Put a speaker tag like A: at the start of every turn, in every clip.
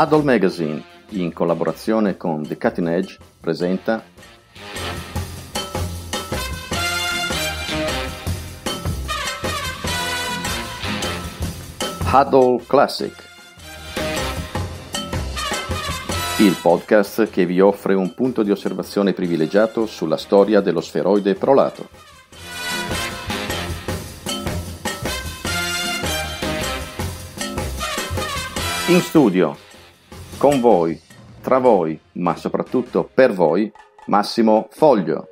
A: Adol Magazine, in collaborazione con The Cutting Edge, presenta Huddle Classic, il podcast che vi offre un punto di osservazione privilegiato sulla storia dello sferoide prolato. In studio con voi, tra voi, ma soprattutto per voi, Massimo Foglio.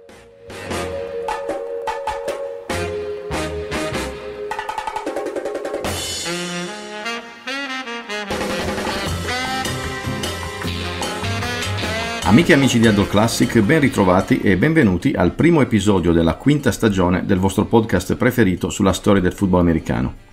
A: Amiche e amici di Adol Classic, ben ritrovati e benvenuti al primo episodio della quinta stagione del vostro podcast preferito sulla storia del football americano.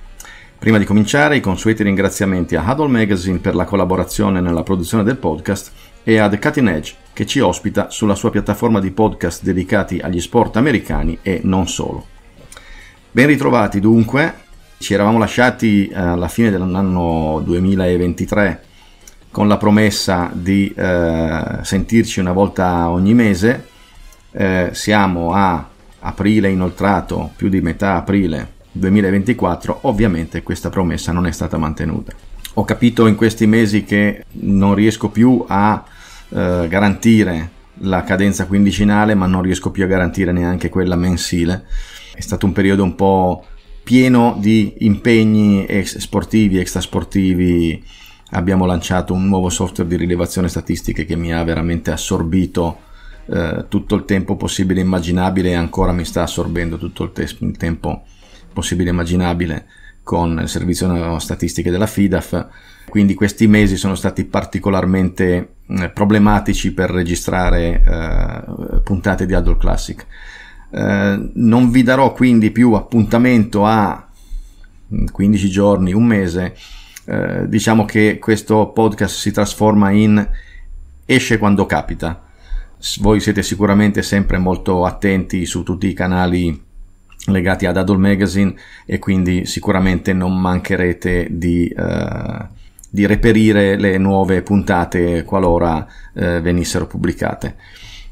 A: Prima di cominciare i consueti ringraziamenti a Huddle Magazine per la collaborazione nella produzione del podcast e a The Cutting Edge che ci ospita sulla sua piattaforma di podcast dedicati agli sport americani e non solo. Ben ritrovati dunque, ci eravamo lasciati eh, alla fine dell'anno 2023 con la promessa di eh, sentirci una volta ogni mese. Eh, siamo a aprile inoltrato, più di metà aprile 2024, ovviamente questa promessa non è stata mantenuta. Ho capito in questi mesi che non riesco più a eh, garantire la cadenza quindicinale, ma non riesco più a garantire neanche quella mensile. È stato un periodo un po' pieno di impegni ex sportivi, extrasportivi. Abbiamo lanciato un nuovo software di rilevazione statistiche che mi ha veramente assorbito eh, tutto il tempo possibile e immaginabile e ancora mi sta assorbendo tutto il, te- il tempo possibile possibile e immaginabile con il servizio statistiche della FIDAF, quindi questi mesi sono stati particolarmente eh, problematici per registrare eh, puntate di Adult Classic. Eh, non vi darò quindi più appuntamento a 15 giorni, un mese. Eh, diciamo che questo podcast si trasforma in esce quando capita. Voi siete sicuramente sempre molto attenti su tutti i canali legati ad Adult Magazine e quindi sicuramente non mancherete di, eh, di reperire le nuove puntate qualora eh, venissero pubblicate.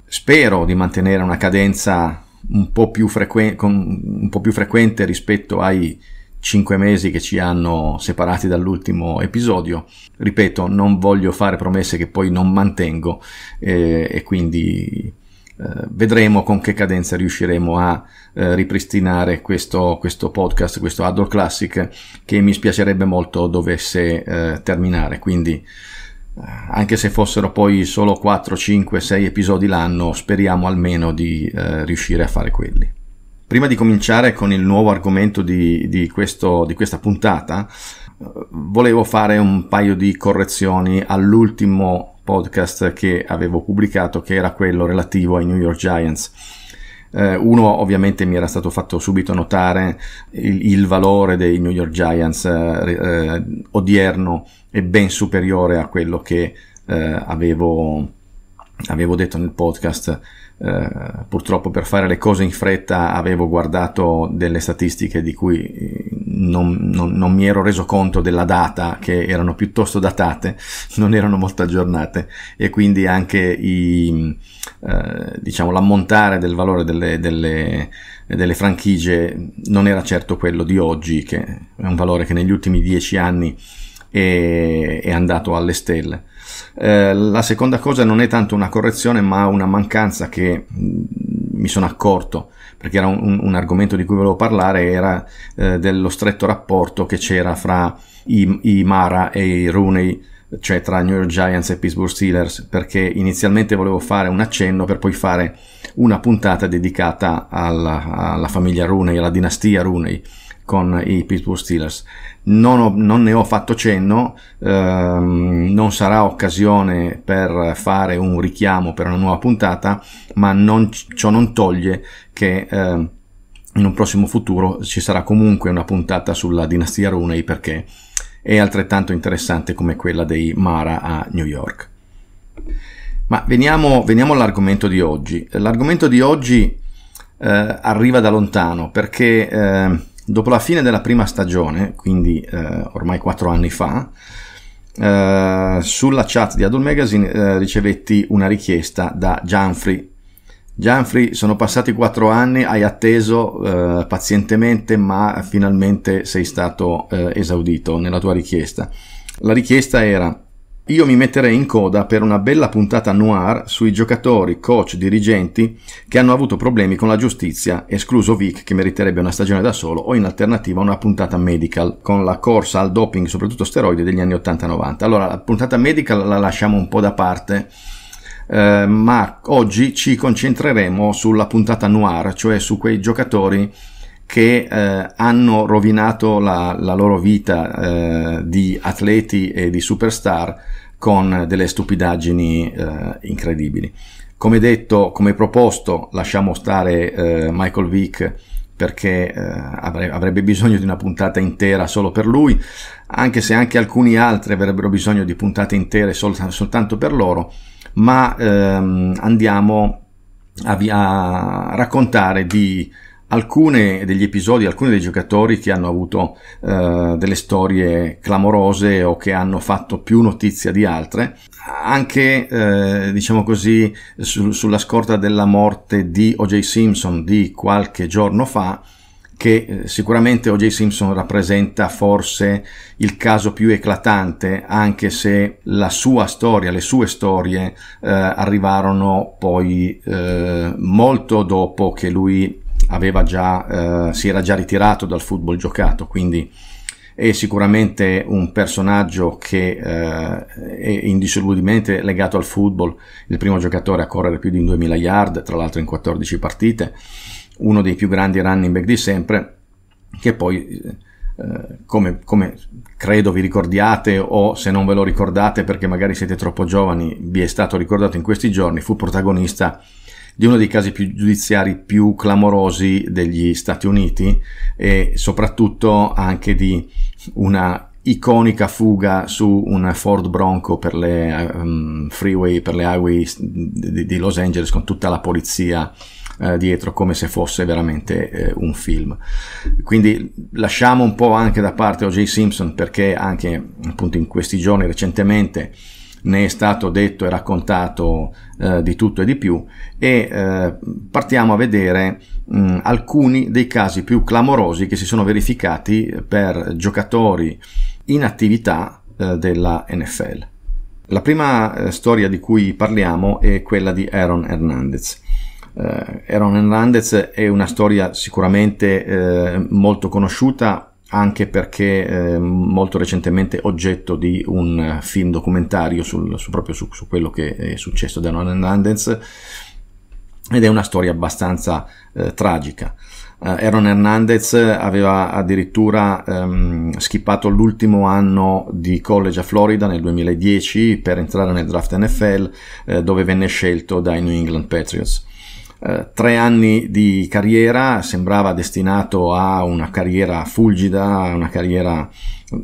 A: Spero di mantenere una cadenza un po, frequen- un po' più frequente rispetto ai 5 mesi che ci hanno separati dall'ultimo episodio. Ripeto, non voglio fare promesse che poi non mantengo eh, e quindi eh, vedremo con che cadenza riusciremo a eh, ripristinare questo, questo, podcast, questo Outdoor Classic che mi spiacerebbe molto dovesse eh, terminare. Quindi eh, anche se fossero poi solo 4, 5, 6 episodi l'anno, speriamo almeno di eh, riuscire a fare quelli. Prima di cominciare con il nuovo argomento di, di, questo, di questa puntata, eh, volevo fare un paio di correzioni all'ultimo podcast che avevo pubblicato, che era quello relativo ai New York Giants eh, uno ovviamente mi era stato fatto subito notare il, il valore dei New York Giants eh, eh odierno è ben superiore a quello che eh, avevo, avevo, detto nel podcast Uh, purtroppo per fare le cose in fretta avevo guardato delle statistiche di cui eh, non, non, non, mi ero reso conto della data, che erano piuttosto datate, non erano molto aggiornate e quindi anche i, uh, diciamo, l'ammontare del valore delle, delle, delle, franchigie non era certo quello di oggi, che è un valore che negli ultimi dieci anni e è andato alle stelle. Eh, la seconda cosa non è tanto una correzione ma una mancanza che mm, mi sono accorto perché era un, un argomento di cui volevo parlare era eh, dello stretto rapporto che c'era fra i, i Mara e i Rooney cioè tra New York Giants e Pittsburgh Steelers, perché inizialmente volevo fare un accenno per poi fare una puntata dedicata alla, alla famiglia Rooney, alla dinastia Rooney con i Pittsburgh Steelers non, ho, non, ne ho fatto cenno, ehm, non sarà occasione per fare un richiamo per una nuova puntata, ma non, ciò non toglie che ehm, in un prossimo futuro ci sarà comunque una puntata sulla dinastia Runei perché è altrettanto interessante come quella dei Mara a New York. Ma veniamo, veniamo all'argomento di oggi. L'argomento di oggi eh, arriva da lontano perché... Eh, Dopo la fine della prima stagione, quindi eh, ormai 4 anni fa, eh, sulla chat di Adult Magazine eh, ricevetti una richiesta da Gianfri. Gianfri, sono passati 4 anni, hai atteso eh, pazientemente, ma finalmente sei stato eh, esaudito nella tua richiesta. La richiesta era io mi metterei in coda per una bella puntata noir sui giocatori, coach, dirigenti che hanno avuto problemi con la giustizia, escluso Vic che meriterebbe una stagione da solo o in alternativa una puntata medical con la corsa al doping, soprattutto steroidi degli anni 80-90. Allora la puntata medical la lasciamo un po' da parte. Eh, ma oggi ci concentreremo sulla puntata noir, cioè su quei giocatori che eh, hanno rovinato la, la loro vita eh, di atleti e di superstar con delle stupidaggini eh, incredibili. Come detto, come proposto, lasciamo stare eh, Michael Vick perché eh, avrebbe bisogno di una puntata intera solo per lui, anche se anche alcuni altri avrebbero bisogno di puntate intere sol- soltanto per loro, ma ehm, andiamo a, a raccontare di alcune degli episodi, alcuni dei giocatori che hanno avuto eh, delle storie clamorose o che hanno fatto più notizia di altre, anche eh, diciamo così su, sulla scorta della morte di O.J. Simpson di qualche giorno fa, che eh, sicuramente O.J. Simpson rappresenta forse il caso più eclatante, anche se la sua storia, le sue storie eh, arrivarono poi eh, molto dopo che lui aveva già, eh, si era già ritirato dal football giocato, quindi è sicuramente un personaggio che eh, è indissolubilmente legato al football, il primo giocatore a correre più di 2000 yard, tra l'altro in 14 partite, uno dei più grandi running back di sempre, che poi eh, come, come, credo vi ricordiate o se non ve lo ricordate perché magari siete troppo giovani, vi è stato ricordato in questi giorni, fu protagonista di uno dei casi più giudiziari più clamorosi degli Stati Uniti e soprattutto anche di una iconica fuga su un Ford Bronco per le um, freeway, per le highway di, di, Los Angeles con tutta la polizia eh, dietro come se fosse veramente eh, un film. Quindi lasciamo un po' anche da parte O.J. Simpson perché anche appunto in questi giorni recentemente ne è stato detto e raccontato eh, di tutto e di più e eh, partiamo a vedere mh, mm, alcuni dei casi più clamorosi che si sono verificati per giocatori in attività eh, della NFL. La prima eh, storia di cui parliamo è quella di Aaron Hernandez. Eh, Aaron Hernandez è una storia sicuramente eh, molto conosciuta anche perché eh, molto recentemente oggetto di un film documentario sul, su, proprio su, su, quello che è successo da Nolan Hernandez ed è una storia abbastanza eh, tragica. Eh, Aaron Hernandez aveva addirittura ehm, skippato l'ultimo anno di college a Florida nel 2010 per entrare nel draft NFL eh, dove venne scelto dai New England Patriots. Eh, tre anni di carriera, sembrava destinato a una carriera fulgida, una carriera...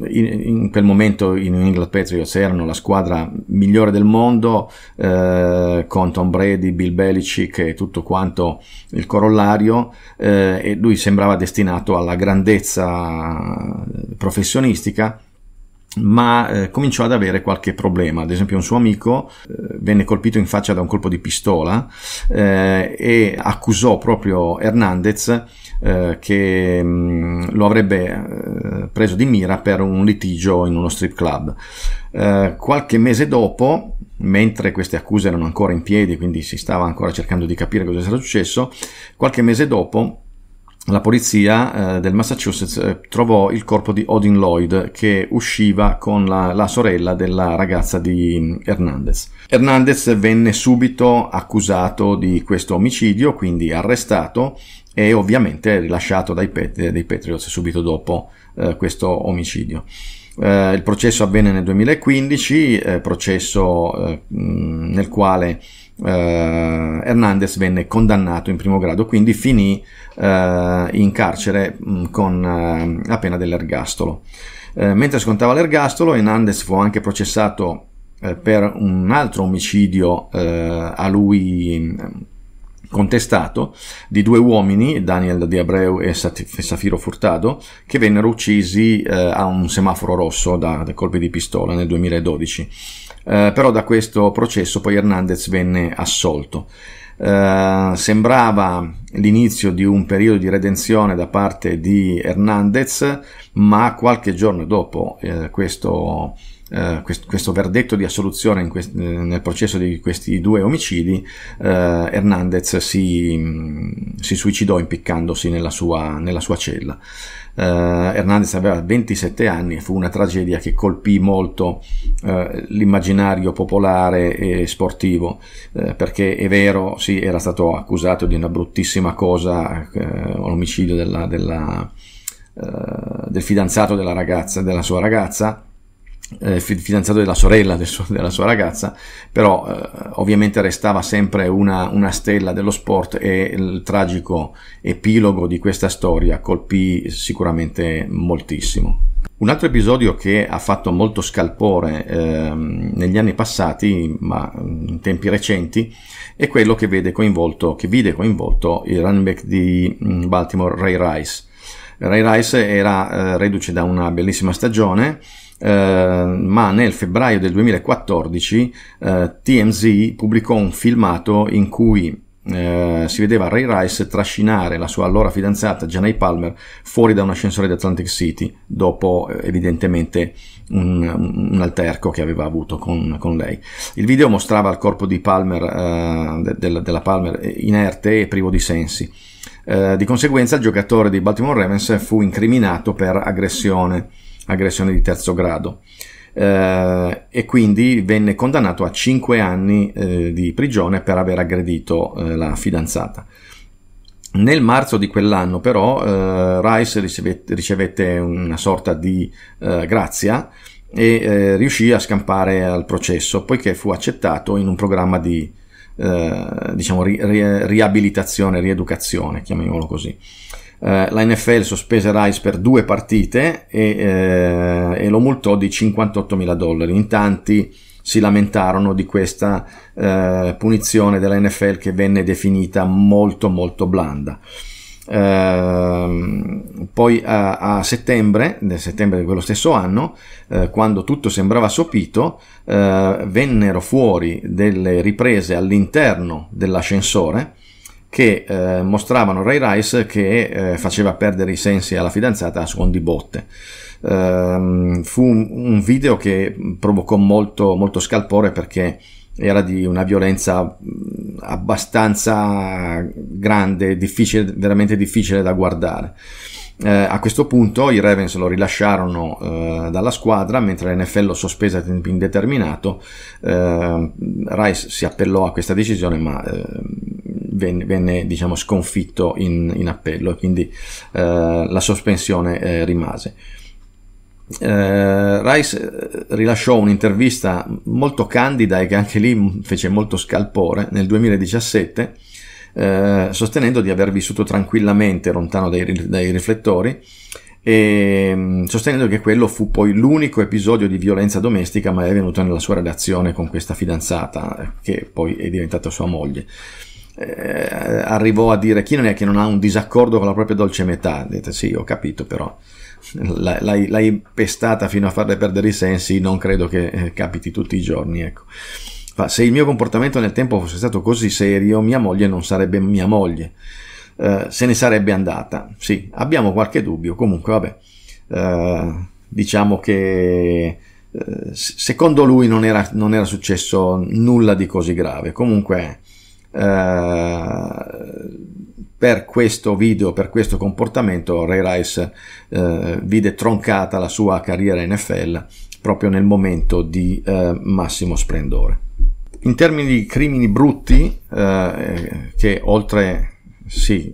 A: In, in quel momento in New England Patriots erano la squadra migliore del mondo, eh, con Tom Brady, Bill Belichick e tutto quanto il corollario, eh, e lui sembrava destinato alla grandezza professionistica ma eh, cominciò ad avere qualche problema. Ad esempio, un suo amico eh, venne colpito in faccia da un colpo di pistola eh, e accusò proprio Hernandez eh, che mh, mm, lo avrebbe eh, preso di mira per un litigio in uno strip club. Eh, qualche mese dopo, mentre queste accuse erano ancora in piedi, quindi si stava ancora cercando di capire cosa era successo, qualche mese dopo la polizia eh, del Massachusetts eh, trovò il corpo di Odin Lloyd che usciva con la, la sorella della ragazza di mm, Hernandez. Hernandez venne subito accusato di questo omicidio, quindi arrestato e ovviamente rilasciato dai, pet- dai Patriots subito dopo eh, questo omicidio. Eh, il processo avvenne nel 2015, eh, processo mh, eh, mm, nel quale eh, Hernandez venne condannato in primo grado, quindi finì eh, in carcere mh, mm, con eh, la pena dell'ergastolo. Eh, mentre scontava l'ergastolo, Hernandez fu anche processato eh, per un altro omicidio eh, a lui mm, contestato di due uomini, Daniel Di Abreu e Safiro Furtado, che vennero uccisi a un semaforo rosso da, da colpi di pistola nel 2012. Eh, però da questo processo poi Hernandez venne assolto. Eh, sembrava l'inizio di un periodo di redenzione da parte di Hernandez, ma qualche giorno dopo eh, questo, eh, quest- questo, verdetto di assoluzione quest- nel processo di questi due omicidi, eh, Hernandez si, si, suicidò impiccandosi nella sua, nella sua cella eh, Hernandez aveva 27 anni e fu una tragedia che colpì molto eh, l'immaginario popolare e sportivo, eh, perché è vero, sì, era stato accusato di una bruttissima cosa, l'omicidio eh, della, della, eh, del fidanzato della ragazza, della sua ragazza, eh, fidanzato della sorella del suo, della sua ragazza, però eh, ovviamente restava sempre una, una, stella dello sport e il tragico epilogo di questa storia colpì sicuramente moltissimo. Un altro episodio che ha fatto molto scalpore eh, negli anni passati, ma mm, in tempi recenti, è quello che, vede coinvolto, che vide coinvolto il running back di mm, Baltimore Ray Rice. Ray Rice era eh, reduce da una bellissima stagione, Ehm, ma nel febbraio del 2014 eh, TMZ pubblicò un filmato in cui eh, si vedeva Ray Rice trascinare la sua allora fidanzata Janai Palmer fuori da un ascensore di Atlantic City dopo eh, evidentemente un, un, alterco che aveva avuto con, con, lei. Il video mostrava il corpo di Palmer, eh, de, della Palmer inerte e privo di sensi. Eh, di conseguenza il giocatore di Baltimore Ravens fu incriminato per aggressione aggressione di terzo grado. Eh, e quindi venne condannato a 5 anni eh, di prigione per aver aggredito eh, la fidanzata. Nel marzo di quell'anno però eh, Rice ricevette, ricevette, una sorta di eh, grazia e eh, riuscì a scampare al processo poiché fu accettato in un programma di diciamo, ri- ri- riabilitazione, rieducazione, chiamiamolo così eh, la NFL sospese Rice per due partite e, eh, e lo multò di 58 mila dollari. In tanti si lamentarono di questa eh, punizione della NFL che venne definita molto molto blanda. Uh, poi a, a, settembre, nel settembre di quello stesso anno, uh, quando tutto sembrava sopito, uh, vennero fuori delle riprese all'interno dell'ascensore che eh, mostravano Ray Rice che eh, faceva perdere i sensi alla fidanzata a suon di botte. Ehm, fu un, un, video che provocò molto, molto scalpore perché era di una violenza mm, abbastanza grande, difficile, veramente difficile da guardare. Eh, a questo punto i Ravens lo rilasciarono eh, dalla squadra mentre l'NFL lo sospese a tempo indeterminato. Eh, Rice si appellò a questa decisione ma ehm, venne, venne diciamo, sconfitto in, in appello e quindi eh, la sospensione eh, rimase. Eh, Rice eh, rilasciò un'intervista molto candida e che anche lì fece molto scalpore nel 2017, eh, sostenendo di aver vissuto tranquillamente lontano dai, dai riflettori e mm, sostenendo che quello fu poi l'unico episodio di violenza domestica mai avvenuto nella sua relazione con questa fidanzata che poi è diventata sua moglie eh, arrivò a dire chi non è che non ha un disaccordo con la propria dolce metà? Dite sì, ho capito però. L'hai, l'hai pestata fino a farle perdere i sensi, non credo che eh, capiti tutti i giorni. Ecco. Ma se il mio comportamento nel tempo fosse stato così serio, mia moglie non sarebbe mia moglie, eh, se ne sarebbe andata. Sì, abbiamo qualche dubbio, comunque vabbè, eh, diciamo che eh, secondo lui non era, non era, successo nulla di così grave. Comunque eh, per questo video, per questo comportamento, Ray Rice eh, vide troncata la sua carriera NFL proprio nel momento di eh, massimo splendore. In termini di crimini brutti, che oltre sì,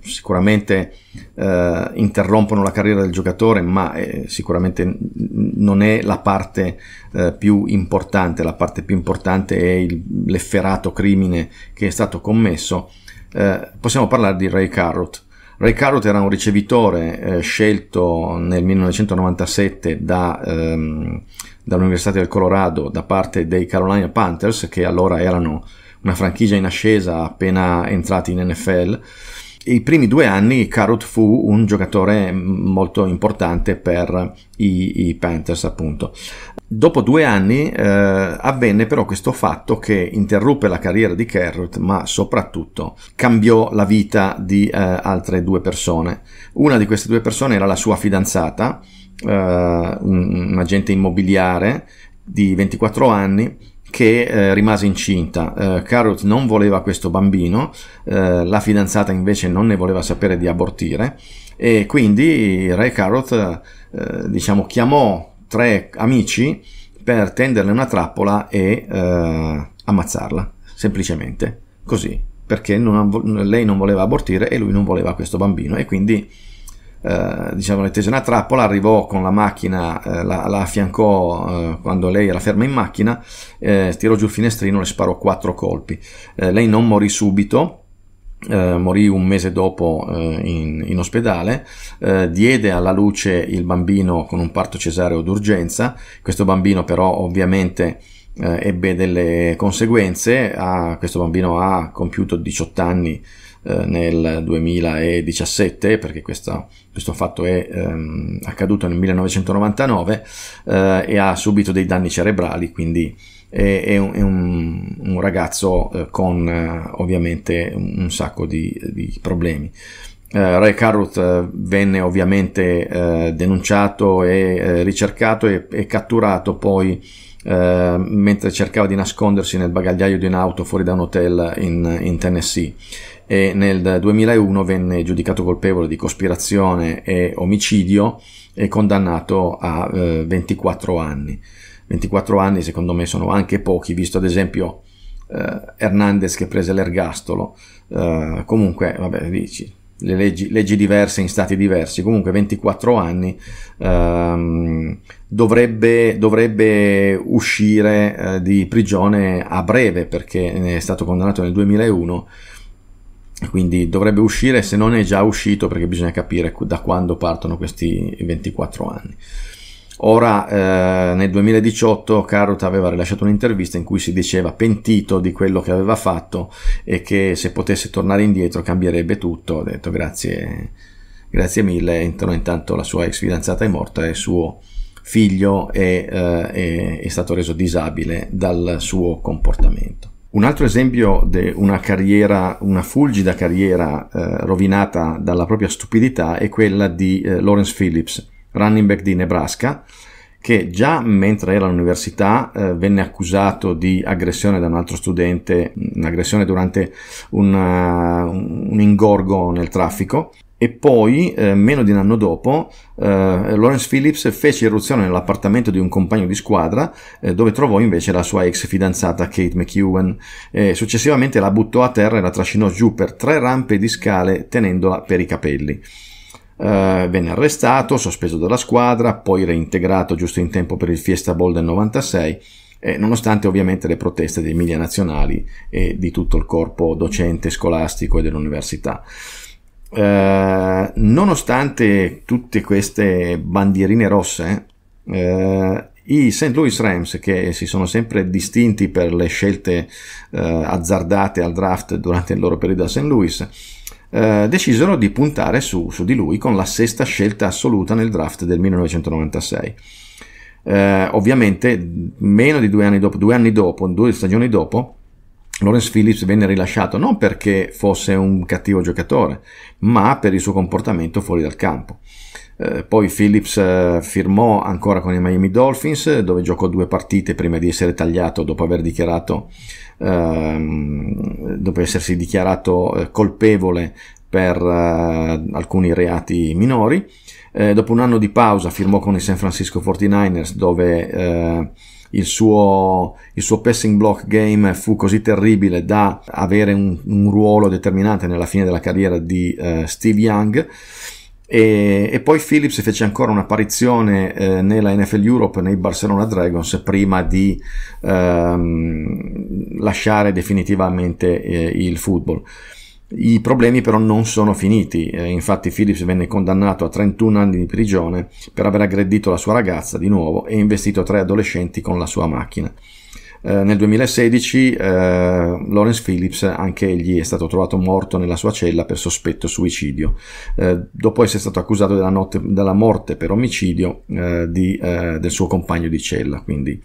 A: sicuramente eh, interrompono la carriera del giocatore, ma eh, sicuramente non è la parte eh, più importante, la parte più importante è il, l'efferato crimine che è stato commesso. Eh, possiamo parlare di Ray Carrot. Ray Carrot era un ricevitore eh, scelto nel 1997 da, ehm, dall'Università del Colorado da parte dei Carolina Panthers, che allora erano una franchigia in ascesa appena entrati in NFL. I primi due anni Carrot fu un giocatore molto importante per i, i Panthers, appunto. Dopo due anni eh, avvenne però questo fatto che interruppe la carriera di Carrot, ma soprattutto cambiò la vita di eh, altre due persone. Una di queste due persone era la sua fidanzata, eh, un, un agente immobiliare di 24 anni che eh, rimase incinta. Eh, Carrot non voleva questo bambino, eh, la fidanzata invece non ne voleva sapere di abortire e quindi Re Carrot eh, diciamo, chiamò tre amici per tenderle una trappola e eh, ammazzarla, semplicemente, così, perché non, lei non voleva abortire e lui non voleva questo bambino e quindi eh, diciamo le tese una trappola, arrivò con la macchina, eh, la, la, affiancò eh, quando lei era ferma in macchina, eh, tirò giù il finestrino e le sparò quattro colpi. Eh, lei non morì subito, morì un mese dopo in, in, ospedale, diede alla luce il bambino con un parto cesareo d'urgenza, questo bambino però ovviamente ebbe delle conseguenze, ah, questo bambino ha compiuto 18 anni eh, nel 2017, perché questa, questo fatto è ehm, accaduto nel 1999 eh, e ha subito dei danni cerebrali, quindi è, è, un, è un, un, ragazzo eh, con eh, ovviamente un, un sacco di, di problemi. Uh, Ray Carruth venne ovviamente uh, denunciato e uh, ricercato e, e, catturato poi mentre cercava di nascondersi nel bagagliaio di un'auto fuori da un hotel in, in Tennessee e nel 2001 venne giudicato colpevole di cospirazione e omicidio e condannato a eh, 24 anni. 24 anni secondo me sono anche pochi, visto ad esempio eh, Hernandez che prese l'ergastolo. Eh, comunque, vabbè, dici, le leggi, leggi, diverse in stati diversi, comunque 24 anni ehm, dovrebbe, dovrebbe, uscire eh, di prigione a breve perché è stato condannato nel 2001 quindi dovrebbe uscire se non è già uscito perché bisogna capire da quando partono questi 24 anni. Ora eh, nel 2018 Carrot aveva rilasciato un'intervista in cui si diceva pentito di quello che aveva fatto e che se potesse tornare indietro cambierebbe tutto, ha detto grazie, grazie mille, intanto, intanto la sua ex fidanzata è morta e suo figlio è, eh, è, è stato reso disabile dal suo comportamento. Un altro esempio di una carriera, una fulgida carriera eh, rovinata dalla propria stupidità è quella di eh, Lawrence Phillips, running back di Nebraska, che già mentre era all'università eh, venne accusato di aggressione da un altro studente, un'aggressione durante una, un ingorgo nel traffico e poi, eh, meno di un anno dopo, eh, Lawrence Phillips fece irruzione nell'appartamento di un compagno di squadra, eh, dove trovò invece la sua ex fidanzata Kate McEwen. successivamente la buttò a terra e la trascinò giù per tre rampe di scale tenendola per i capelli. Eh, venne arrestato, sospeso dalla squadra, poi reintegrato giusto in tempo per il Fiesta Bowl del 96. Eh, nonostante ovviamente le proteste dei media nazionali e di tutto il corpo docente, scolastico e dell'università. Eh, nonostante tutte queste bandierine rosse, eh, i St. Louis Rams, che si sono sempre distinti per le scelte eh, azzardate al draft durante il loro periodo a St. Louis, eh, decisero di puntare su, su, di lui con la sesta scelta assoluta nel draft del 1996. Eh, ovviamente, meno di due anni dopo, due anni dopo, due stagioni dopo, Lawrence Phillips venne rilasciato non perché fosse un cattivo giocatore, ma per il suo comportamento fuori dal campo. Eh, poi Phillips eh, firmò ancora con i Miami Dolphins, dove giocò due partite prima di essere tagliato dopo aver dichiarato, ehm, dopo essersi dichiarato eh, colpevole per eh, alcuni reati minori. Eh, dopo un anno di pausa firmò con i San Francisco 49ers, dove eh, il suo, il suo, passing block game fu così terribile da avere un, un ruolo determinante nella fine della carriera di eh, Steve Young. E, e, poi Phillips fece ancora un'apparizione eh, nella NFL Europe nei Barcelona Dragons prima di ehm, lasciare definitivamente eh, il football. I problemi però non sono finiti, eh, infatti Phillips venne condannato a 31 anni di prigione per aver aggredito la sua ragazza di nuovo e investito tre adolescenti con la sua macchina. Eh, nel 2016 eh, Lawrence Phillips, anche egli, è stato trovato morto nella sua cella per sospetto suicidio, eh, dopo essere stato accusato della, notte, della morte per omicidio eh, di, eh, del suo compagno di cella, quindi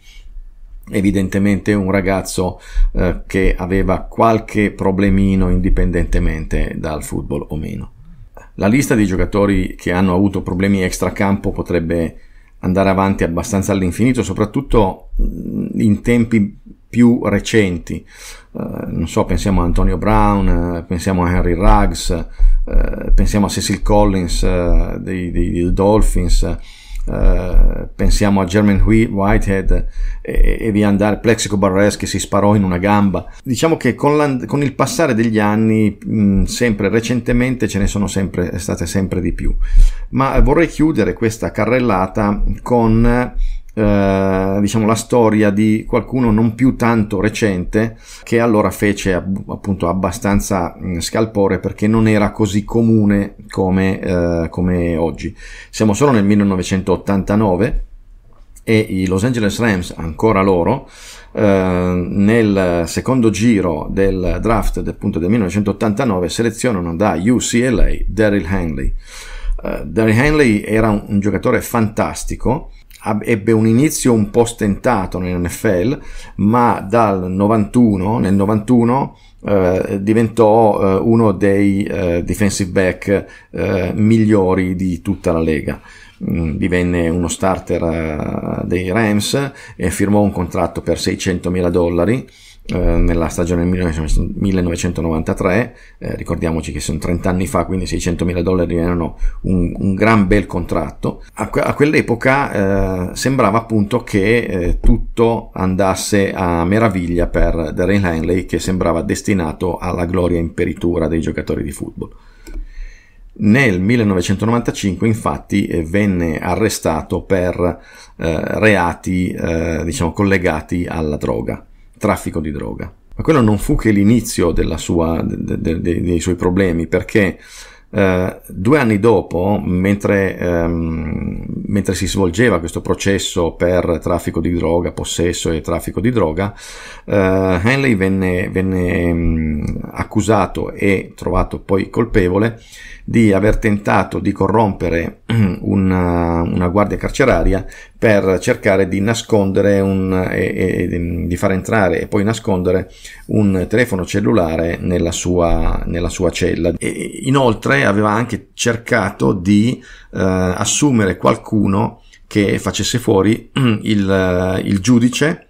A: evidentemente un ragazzo eh, che aveva qualche problemino indipendentemente dal football o meno. La lista dei giocatori che hanno avuto problemi extracampo potrebbe andare avanti abbastanza all'infinito, soprattutto mm, in tempi più recenti. Uh, non so, pensiamo a Antonio Brown, eh, pensiamo a Henry Ruggs, uh, pensiamo a Cecil Collins uh, dei, dei, dei Dolphins eh, pensiamo a German Whitehead e, e via andare, Plexico Barres che si sparò in una gamba. Diciamo che con, la, con il passare degli anni, mh, mm, sempre recentemente, ce ne sono sempre, state sempre di più. Ma vorrei chiudere questa carrellata con eh, diciamo la storia di qualcuno non più tanto recente che allora fece appunto abbastanza mm, scalpore perché non era così comune come, eh, come oggi. Siamo solo nel 1989 e i Los Angeles Rams, ancora loro, eh, nel secondo giro del draft appunto, del 1989 selezionano da UCLA Daryl Henley. Uh, Daryl Hanley era un, un giocatore fantastico ebbe un inizio un po' stentato nell'NFL, ma dal 91, nel 91 eh, diventò eh, uno dei eh, defensive back eh, migliori di tutta la lega. Mm, divenne uno starter eh, dei Rams e firmò un contratto per 600 mila dollari eh, nella stagione 1993, eh, ricordiamoci che sono 30 anni fa, quindi 600 mila dollari erano un, un, gran bel contratto, a, a quell'epoca eh, sembrava appunto che eh, tutto andasse a meraviglia per Darren Henley che sembrava destinato alla gloria imperitura dei giocatori di football. Nel 1995 infatti eh, venne arrestato per eh, reati diciamo collegati alla droga traffico di droga. Ma quello non fu che l'inizio sua, de, de, de, dei suoi problemi, perché eh, due anni dopo, mentre, ehm, mentre, si svolgeva questo processo per traffico di droga, possesso e traffico di droga, eh, Henley venne, venne mh, mm, accusato e trovato poi colpevole di aver tentato di corrompere una, uh, una guardia carceraria per cercare di nascondere un, e, e, di far entrare e poi nascondere un telefono cellulare nella sua, nella sua cella. E inoltre aveva anche cercato di eh, assumere qualcuno che facesse fuori il, uh, il giudice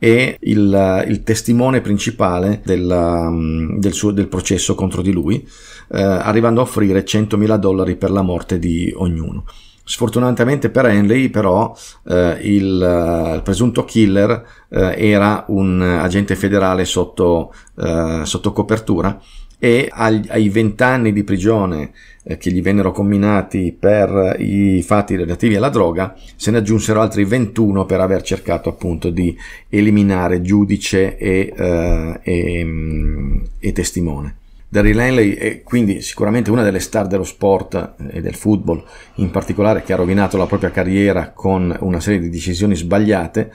A: e il, il testimone principale del, um, del, suo, del processo contro di lui eh, arrivando a offrire 100.000 dollari per la morte di ognuno. Sfortunatamente per Henley però eh, il, eh, il, presunto killer eh, era un agente federale sotto, eh, sotto copertura e agli, ai vent'anni di prigione eh, che gli vennero combinati per i fatti relativi alla droga se ne aggiunsero altri 21 per aver cercato appunto di eliminare giudice e, eh, e, mm, e testimone. Daryl Henley è quindi sicuramente una delle star dello sport eh, e del football in particolare che ha rovinato la propria carriera con una serie di decisioni sbagliate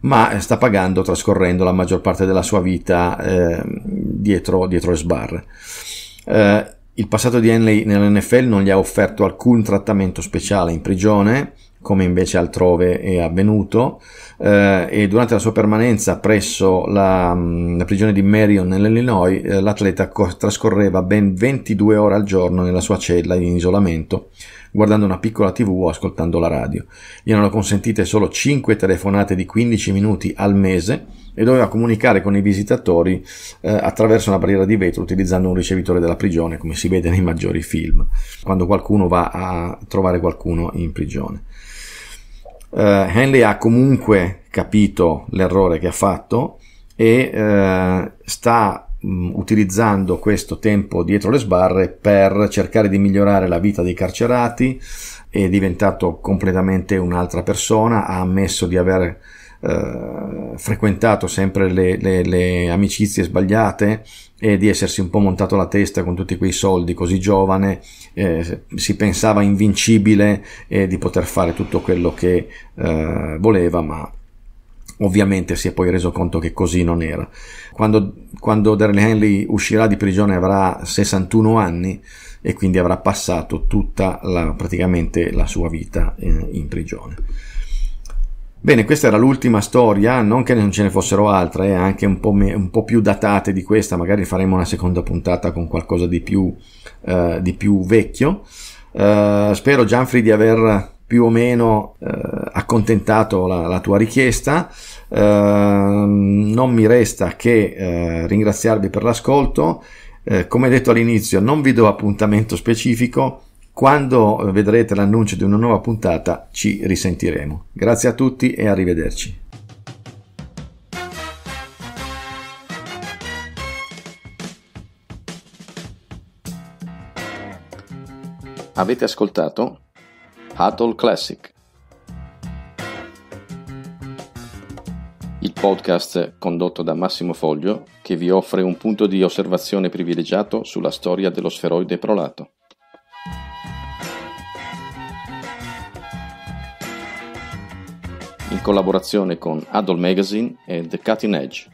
A: ma eh, sta pagando trascorrendo la maggior parte della sua vita eh, dietro, dietro, le sbarre. Eh, il passato di Henley nell'NFL non gli ha offerto alcun trattamento speciale in prigione come invece altrove è avvenuto, eh, e durante la sua permanenza presso la, mm, la prigione di Marion nell'Illinois, eh, l'atleta co- trascorreva ben 22 ore al giorno nella sua cella in isolamento, guardando una piccola tv o ascoltando la radio. Gli erano consentite solo 5 telefonate di 15 minuti al mese e doveva comunicare con i visitatori eh, attraverso una barriera di vetro utilizzando un ricevitore della prigione, come si vede nei maggiori film, quando qualcuno va a trovare qualcuno in prigione. Eh, Henley ha comunque capito l'errore che ha fatto e eh, sta utilizzando questo tempo dietro le sbarre per cercare di migliorare la vita dei carcerati, è diventato completamente un'altra persona, ha ammesso di aver eh, frequentato sempre le, le, le, amicizie sbagliate e di essersi un po' montato la testa con tutti quei soldi così giovane, eh, si pensava invincibile e di poter fare tutto quello che eh, voleva, ma ovviamente si è poi reso conto che così non era. Quando, quando Darlene Henley uscirà di prigione avrà 61 anni e quindi avrà passato tutta la, praticamente la sua vita in, eh, in prigione. Bene, questa era l'ultima storia, non che non ce ne fossero altre, eh, anche un po', me, un po più datate di questa, magari faremo una seconda puntata con qualcosa di più, eh, di più vecchio. Eh, spero Gianfri di aver più o meno eh, accontentato la, la, tua richiesta. Ehm, non mi resta che eh, ringraziarvi per l'ascolto. Eh, come detto all'inizio, non vi do appuntamento specifico quando eh, vedrete l'annuncio di una nuova puntata ci risentiremo. Grazie a tutti e arrivederci. Avete ascoltato Huddle Classic, il podcast condotto da Massimo Foglio che vi offre un punto di osservazione privilegiato sulla storia dello sferoide prolato. in collaborazione con Adol Magazine e The Cutting Edge.